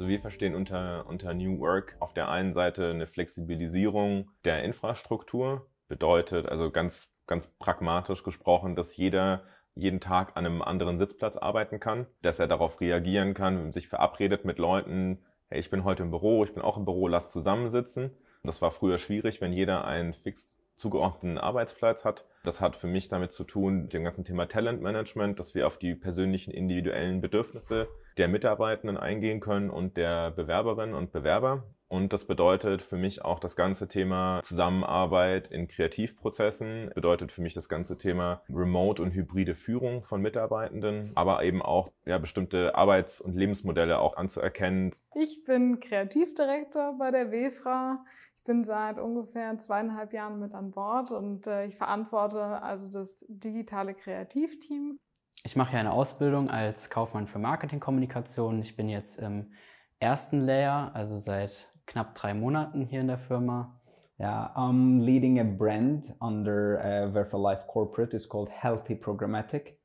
Also wir verstehen unter, unter New Work auf der einen Seite eine Flexibilisierung der Infrastruktur, bedeutet also ganz, ganz pragmatisch gesprochen, dass jeder jeden Tag an einem anderen Sitzplatz arbeiten kann, dass er darauf reagieren kann, sich verabredet mit Leuten, hey, ich bin heute im Büro, ich bin auch im Büro, lass zusammensitzen. Das war früher schwierig, wenn jeder einen fix zugeordneten Arbeitsplatz hat. Das hat für mich damit zu tun, mit dem ganzen Thema Talentmanagement, dass wir auf die persönlichen individuellen Bedürfnisse der Mitarbeitenden eingehen können und der Bewerberinnen und Bewerber. Und das bedeutet für mich auch das ganze Thema Zusammenarbeit in Kreativprozessen, bedeutet für mich das ganze Thema Remote und hybride Führung von Mitarbeitenden, aber eben auch ja, bestimmte Arbeits- und Lebensmodelle auch anzuerkennen. Ich bin Kreativdirektor bei der WEFRA. Ich bin seit ungefähr zweieinhalb Jahren mit an Bord und äh, ich verantworte also das digitale Kreativteam. Ich mache hier eine Ausbildung als Kaufmann für Marketingkommunikation. Ich bin jetzt im ersten Layer, also seit knapp drei Monaten hier in der Firma. Yeah, I'm leading a brand under uh, VersaLife Corporate. It's called Healthy Programmatic.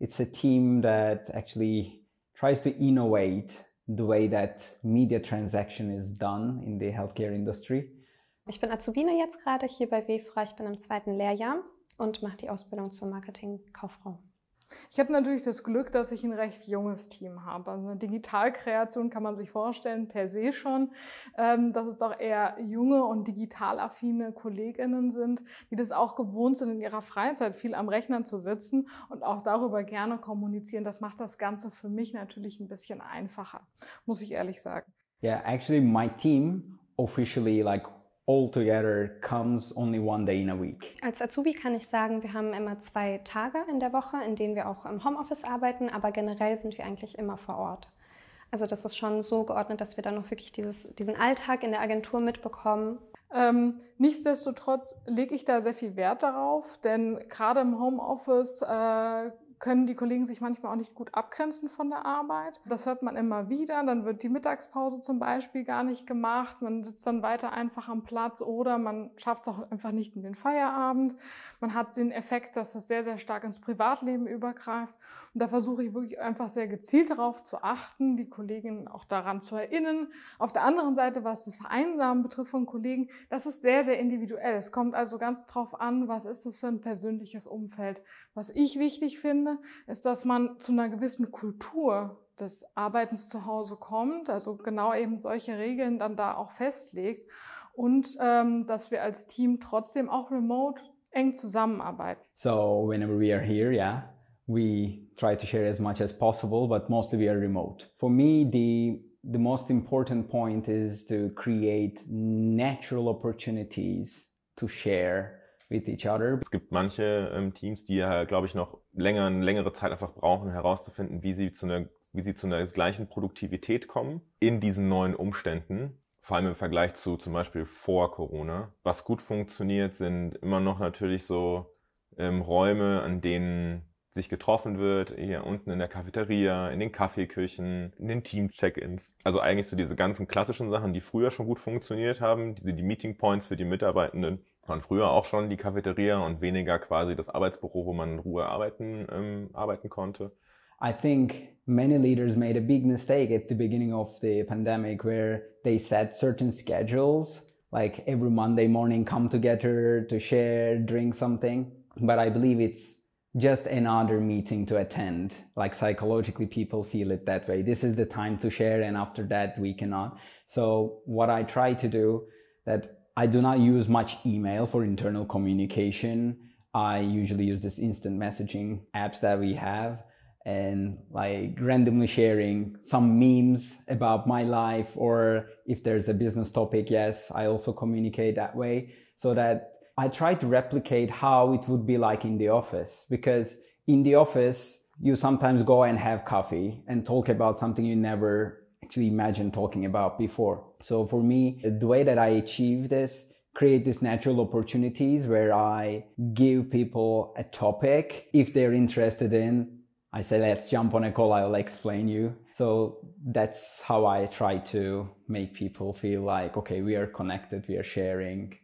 It's a team that actually tries to innovate the way that media transaction is done in the healthcare industry. Ich bin Azubine jetzt gerade hier bei WFRA. Ich bin im zweiten Lehrjahr und mache die Ausbildung zur Marketingkauffrau. Ich habe natürlich das Glück, dass ich ein recht junges Team habe. Also eine Digitalkreation kann man sich vorstellen, per se schon, ähm, dass es doch eher junge und digital affine Kolleginnen sind, die das auch gewohnt sind, in ihrer Freizeit viel am Rechner zu sitzen und auch darüber gerne kommunizieren. Das macht das Ganze für mich natürlich ein bisschen einfacher, muss ich ehrlich sagen. Yeah, actually my team officially like altogether comes only one day in a week. Als Azubi kann ich sagen, wir haben immer zwei Tage in der Woche, in denen wir auch im Homeoffice arbeiten, aber generell sind wir eigentlich immer vor Ort. Also das ist schon so geordnet, dass wir dann noch wirklich dieses, diesen Alltag in der Agentur mitbekommen. Ähm, nichtsdestotrotz lege ich da sehr viel Wert darauf, denn gerade im Homeoffice äh, können die Kollegen sich manchmal auch nicht gut abgrenzen von der Arbeit. Das hört man immer wieder. Dann wird die Mittagspause zum Beispiel gar nicht gemacht. Man sitzt dann weiter einfach am Platz oder man schafft es auch einfach nicht in den Feierabend. Man hat den Effekt, dass das sehr, sehr stark ins Privatleben übergreift. Und da versuche ich wirklich einfach sehr gezielt darauf zu achten, die Kolleginnen auch daran zu erinnern. Auf der anderen Seite, was das Vereinsamen betrifft von Kollegen, das ist sehr, sehr individuell. Es kommt also ganz drauf an, was ist das für ein persönliches Umfeld, was ich wichtig finde finde, ist, dass man zu einer gewissen Kultur des Arbeitens zu Hause kommt, also genau eben solche Regeln dann da auch festlegt und ähm, dass wir als Team trotzdem auch remote eng zusammenarbeiten. So, whenever we are here, yeah, we try to share as much as possible, but mostly we are remote. For me, the the most important point is to create natural opportunities to share with each other. Es gibt manche ähm, Teams, die ja, glaube ich, noch länger, längere Zeit einfach brauchen, herauszufinden, wie sie zu einer wie sie zu einer gleichen Produktivität kommen in diesen neuen Umständen vor allem im Vergleich zu zum Beispiel vor Corona. Was gut funktioniert, sind immer noch natürlich so ähm, Räume, an denen sich getroffen wird, hier unten in der Cafeteria, in den Kaffeeküchen, in den Team-Check-ins. Also eigentlich so diese ganzen klassischen Sachen, die früher schon gut funktioniert haben, diese die Meeting Points für die Mitarbeitenden, früher auch schon die Cafeteria und weniger quasi das Arbeitsbüro, wo man in Ruhe arbeiten, ähm, arbeiten konnte. I think many leaders made a big mistake at the beginning of the pandemic where they set certain schedules, like every Monday morning come together to share, drink something. But I believe it's just another meeting to attend. Like psychologically, people feel it that way. This is the time to share, and after that, we cannot. So, what I try to do that I do not use much email for internal communication. I usually use this instant messaging apps that we have and like randomly sharing some memes about my life or if there's a business topic, yes, I also communicate that way so that I try to replicate how it would be like in the office because in the office, you sometimes go and have coffee and talk about something you never actually imagined talking about before. So for me, the way that I achieve this, create these natural opportunities where I give people a topic if they're interested in. I say, let's jump on a call, I'll explain you. So that's how I try to make people feel like, okay, we are connected, we are sharing.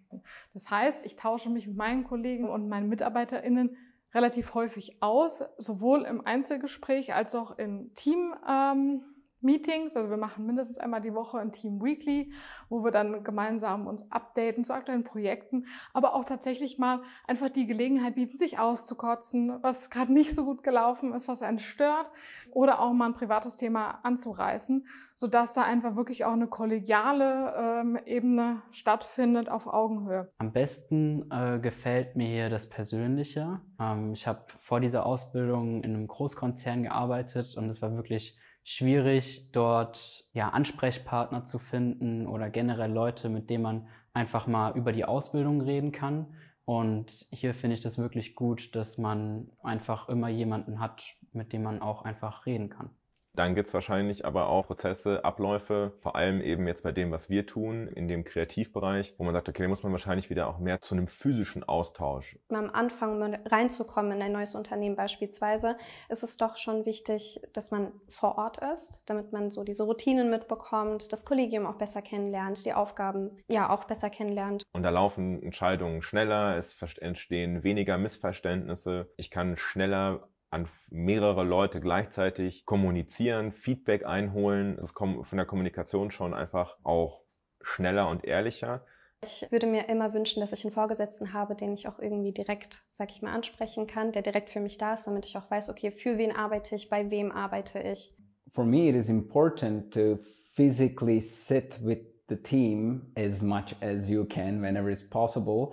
Das heißt, ich tausche mich mit meinen Kollegen und meinen MitarbeiterInnen relativ häufig aus, sowohl im Einzelgespräch als auch in Team. Ähm Meetings. Also wir machen mindestens einmal die Woche ein Team Weekly, wo wir dann gemeinsam uns updaten zu aktuellen Projekten, aber auch tatsächlich mal einfach die Gelegenheit bieten, sich auszukotzen, was gerade nicht so gut gelaufen ist, was einen stört oder auch mal ein privates Thema anzureißen, sodass da einfach wirklich auch eine kollegiale ähm, Ebene stattfindet auf Augenhöhe. Am besten äh, gefällt mir hier das Persönliche. Ähm, ich habe vor dieser Ausbildung in einem Großkonzern gearbeitet und es war wirklich schwierig, dort ja Ansprechpartner zu finden oder generell Leute, mit denen man einfach mal über die Ausbildung reden kann. Und hier finde ich das wirklich gut, dass man einfach immer jemanden hat, mit dem man auch einfach reden kann. Dann gibt's wahrscheinlich aber auch Prozesse, Abläufe, vor allem eben jetzt bei dem, was wir tun, in dem Kreativbereich, wo man sagt, okay, da muss man wahrscheinlich wieder auch mehr zu einem physischen Austausch. Am Anfang reinzukommen in ein neues Unternehmen beispielsweise, ist es doch schon wichtig, dass man vor Ort ist, damit man so diese Routinen mitbekommt, das Kollegium auch besser kennenlernt, die Aufgaben ja auch besser kennenlernt. Und da laufen Entscheidungen schneller, es entstehen weniger Missverständnisse, ich kann schneller an mehrere Leute gleichzeitig kommunizieren, Feedback einholen. Es kommt von der Kommunikation schon einfach auch schneller und ehrlicher. Ich würde mir immer wünschen, dass ich einen Vorgesetzten habe, den ich auch irgendwie direkt, sag ich mal, ansprechen kann, der direkt für mich da ist, damit ich auch weiß, okay, für wen arbeite ich, bei wem arbeite ich. For me it is important to physically sit with the team as much as you can whenever it's possible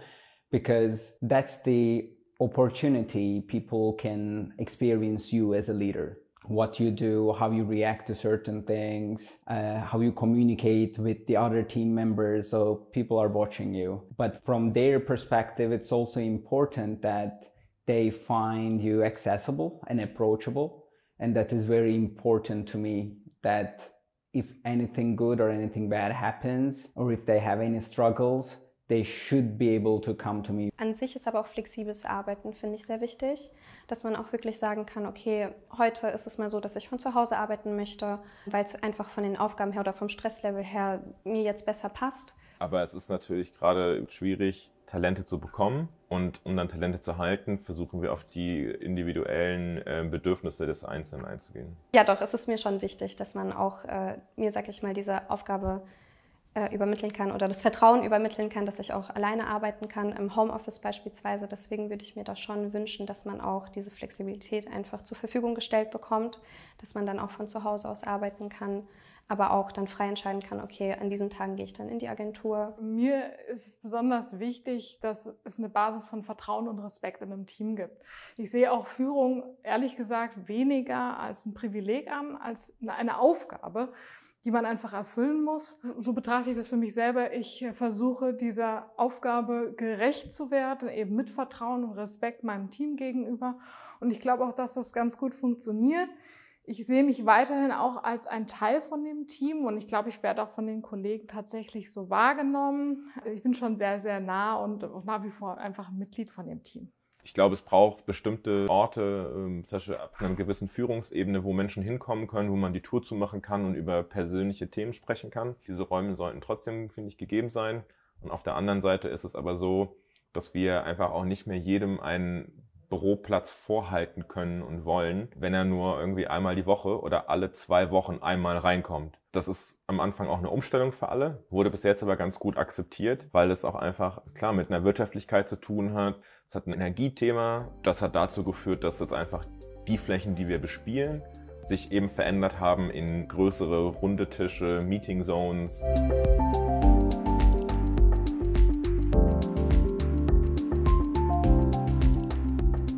because that's the opportunity people can experience you as a leader what you do, how you react to certain things, uh, how you communicate with the other team members. So people are watching you. But from their perspective, it's also important that they find you accessible and approachable. And that is very important to me that if anything good or anything bad happens, or if they have any struggles, they should be able to come to me. An sich ist aber auch flexibles Arbeiten, finde ich, sehr wichtig, dass man auch wirklich sagen kann, okay, heute ist es mal so, dass ich von zu Hause arbeiten möchte, weil es einfach von den Aufgaben her oder vom Stresslevel her mir jetzt besser passt. Aber es ist natürlich gerade schwierig, Talente zu bekommen. Und um dann Talente zu halten, versuchen wir auf die individuellen äh, Bedürfnisse des Einzelnen einzugehen. Ja, doch, es ist mir schon wichtig, dass man auch äh, mir, sag ich mal, diese Aufgabe äh, übermitteln kann oder das Vertrauen übermitteln kann, dass ich auch alleine arbeiten kann, im Homeoffice beispielsweise. Deswegen würde ich mir da schon wünschen, dass man auch diese Flexibilität einfach zur Verfügung gestellt bekommt, dass man dann auch von zu Hause aus arbeiten kann, aber auch dann frei entscheiden kann, okay, an diesen Tagen gehe ich dann in die Agentur. Mir ist besonders wichtig, dass es eine Basis von Vertrauen und Respekt in einem Team gibt. Ich sehe auch Führung ehrlich gesagt weniger als ein Privileg an, als eine Aufgabe die man einfach erfüllen muss. So betrachte ich das für mich selber. Ich äh, versuche dieser Aufgabe gerecht zu werden, eben mit Vertrauen und Respekt meinem Team gegenüber. Und ich glaube auch, dass das ganz gut funktioniert. Ich sehe mich weiterhin auch als ein Teil von dem Team und ich glaube, ich werde auch von den Kollegen tatsächlich so wahrgenommen. Ich bin schon sehr, sehr nah und nach wie vor einfach ein Mitglied von dem Team. Ich glaube, es braucht bestimmte Orte, ähm, zum Beispiel ab einer gewissen Führungsebene, wo Menschen hinkommen können, wo man die Tour zumachen kann und über persönliche Themen sprechen kann. Diese Räume sollten trotzdem, finde ich, gegeben sein. Und auf der anderen Seite ist es aber so, dass wir einfach auch nicht mehr jedem einen Büroplatz vorhalten können und wollen, wenn er nur irgendwie einmal die Woche oder alle zwei Wochen einmal reinkommt. Das ist am Anfang auch eine Umstellung für alle, wurde bis jetzt aber ganz gut akzeptiert, weil es auch einfach klar mit einer Wirtschaftlichkeit zu tun hat, es hat ein Energiethema. Das hat dazu geführt, dass jetzt einfach die Flächen, die wir bespielen, sich eben verändert haben in größere runde Tische, Meeting Zones.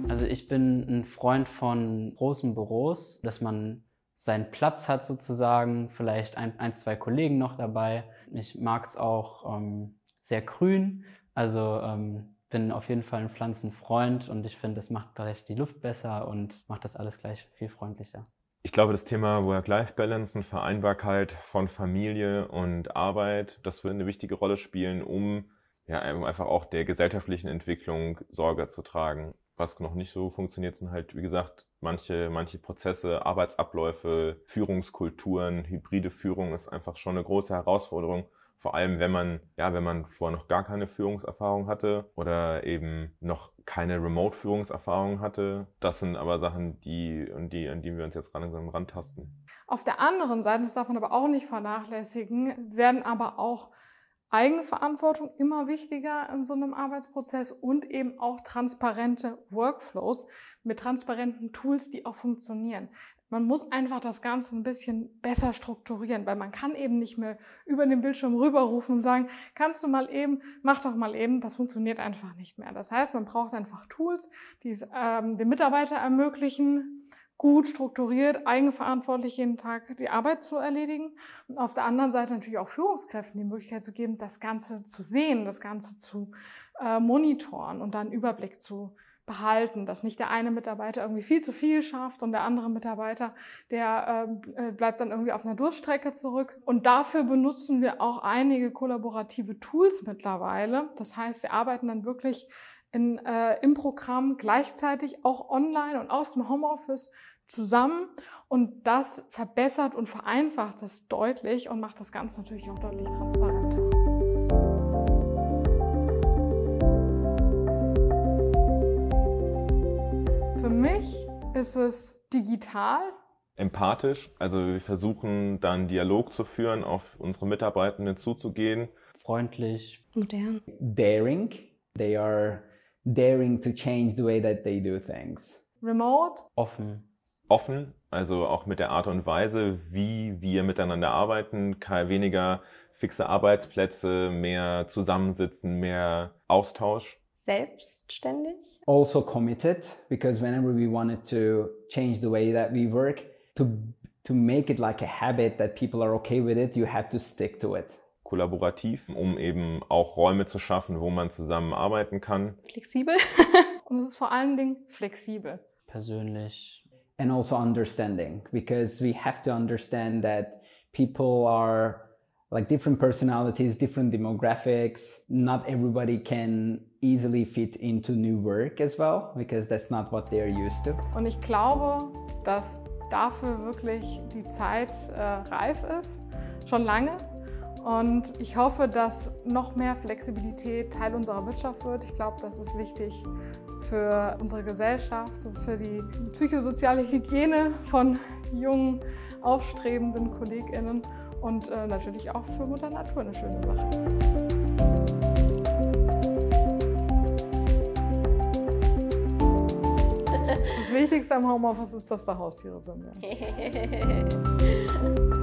Also ich bin ein Freund von großen Büros, dass man seinen Platz hat sozusagen, vielleicht ein, ein zwei Kollegen noch dabei. Ich mag es auch ähm, sehr grün, also ähm, bin auf jeden Fall ein Pflanzenfreund und ich finde, es macht gleich die Luft besser und macht das alles gleich viel freundlicher. Ich glaube, das Thema Work-Life-Balance und Vereinbarkeit von Familie und Arbeit, das wird eine wichtige Rolle spielen, um ja, einfach auch der gesellschaftlichen Entwicklung Sorge zu tragen. Was noch nicht so funktioniert, sind halt, wie gesagt, manche, manche Prozesse, Arbeitsabläufe, Führungskulturen, hybride Führung ist einfach schon eine große Herausforderung. Vor allem, wenn man, ja, wenn man vorher noch gar keine Führungserfahrung hatte oder eben noch keine Remote-Führungserfahrung hatte. Das sind aber Sachen, die, an die, an die wir uns jetzt langsam rantasten. Auf der anderen Seite, das darf man aber auch nicht vernachlässigen, werden aber auch Eigenverantwortung immer wichtiger in so einem Arbeitsprozess und eben auch transparente Workflows mit transparenten Tools, die auch funktionieren. Man muss einfach das Ganze ein bisschen besser strukturieren, weil man kann eben nicht mehr über den Bildschirm rüberrufen und sagen, kannst du mal eben, mach doch mal eben, das funktioniert einfach nicht mehr. Das heißt, man braucht einfach Tools, die es ähm, dem Mitarbeiter ermöglichen, gut strukturiert, eigenverantwortlich jeden Tag die Arbeit zu erledigen. Und auf der anderen Seite natürlich auch Führungskräften die Möglichkeit zu geben, das Ganze zu sehen, das Ganze zu äh, monitoren und dann Überblick zu behalten, dass nicht der eine Mitarbeiter irgendwie viel zu viel schafft und der andere Mitarbeiter, der äh, äh bleibt dann irgendwie auf einer Durchstrecke zurück. Und dafür benutzen wir auch einige kollaborative Tools mittlerweile. Das heißt, wir arbeiten dann wirklich in, äh, im Programm gleichzeitig auch online und aus dem Homeoffice zusammen. Und das verbessert und vereinfacht das deutlich und macht das Ganze natürlich auch deutlich transparenter. Für mich ist es digital. Empathisch, also wir versuchen dann Dialog zu führen, auf unsere Mitarbeitenden zuzugehen. Freundlich. Modern. Daring. They are daring to change the way that they do things. Remote? Offen. Offen, also auch mit der Art und Weise, wie wir miteinander arbeiten, weniger fixe Arbeitsplätze, mehr Zusammensitzen, mehr Austausch. Selbstständig? Also committed, because whenever we wanted to change the way that we work, to, to make it like a habit that people are okay with it, you have to stick to it. kollaborativ, um eben auch Räume zu schaffen, wo man zusammenarbeiten kann. Flexibel. Und es ist vor allen Dingen flexibel. Persönlich. And also understanding, because we have to understand that people are like different personalities, different demographics. Not everybody can easily fit into new work as well, because that's not what they are used to. Und ich glaube, dass dafür wirklich die Zeit äh, reif ist, schon lange. Und ich hoffe, dass noch mehr Flexibilität Teil unserer Wirtschaft wird. Ich glaube, das ist wichtig für unsere Gesellschaft, das ist für die psychosoziale Hygiene von jungen, aufstrebenden KollegInnen und äh, natürlich auch für Mutter Natur eine schöne Sache. Das Wichtigste am Homeoffice ist, dass da Haustiere sind. Ja.